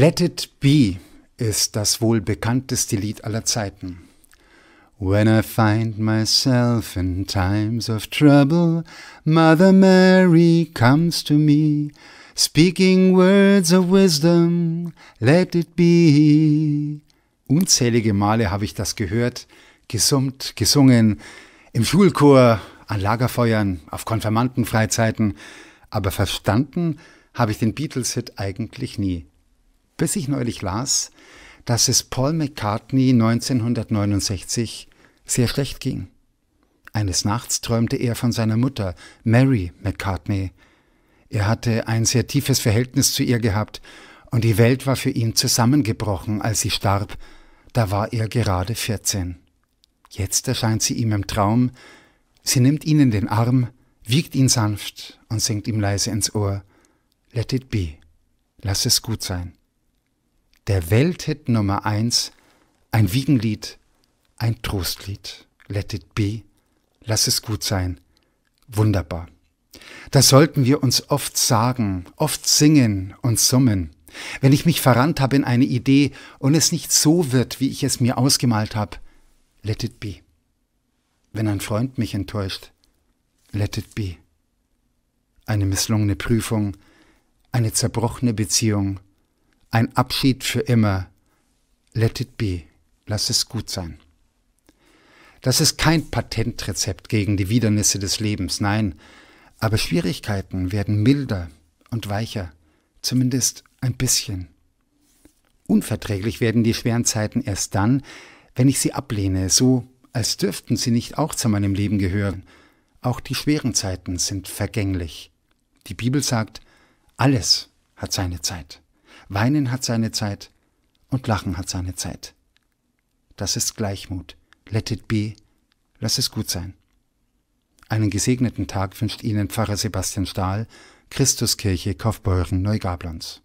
Let It Be ist das wohl bekannteste Lied aller Zeiten. When I find myself in times of trouble, Mother Mary comes to me, speaking words of wisdom, let it be. Unzählige Male habe ich das gehört, gesummt, gesungen, im Schulchor, an Lagerfeuern, auf Konfirmandenfreizeiten, aber verstanden habe ich den Beatles-Hit eigentlich nie bis ich neulich las, dass es Paul McCartney 1969 sehr schlecht ging. Eines Nachts träumte er von seiner Mutter, Mary McCartney. Er hatte ein sehr tiefes Verhältnis zu ihr gehabt, und die Welt war für ihn zusammengebrochen, als sie starb, da war er gerade 14. Jetzt erscheint sie ihm im Traum, sie nimmt ihn in den Arm, wiegt ihn sanft und singt ihm leise ins Ohr Let it be, lass es gut sein der Welthit Nummer 1, ein Wiegenlied, ein Trostlied. Let it be, lass es gut sein. Wunderbar. Das sollten wir uns oft sagen, oft singen und summen. Wenn ich mich verrannt habe in eine Idee und es nicht so wird, wie ich es mir ausgemalt habe, let it be. Wenn ein Freund mich enttäuscht, let it be. Eine misslungene Prüfung, eine zerbrochene Beziehung, ein Abschied für immer. Let it be. Lass es gut sein. Das ist kein Patentrezept gegen die Widernisse des Lebens, nein, aber Schwierigkeiten werden milder und weicher, zumindest ein bisschen. Unverträglich werden die schweren Zeiten erst dann, wenn ich sie ablehne, so als dürften sie nicht auch zu meinem Leben gehören. Auch die schweren Zeiten sind vergänglich. Die Bibel sagt, alles hat seine Zeit. Weinen hat seine Zeit und Lachen hat seine Zeit. Das ist Gleichmut. Let it be. Lass es gut sein. Einen gesegneten Tag wünscht Ihnen Pfarrer Sebastian Stahl, Christuskirche Kaufbeuren Neugablonz.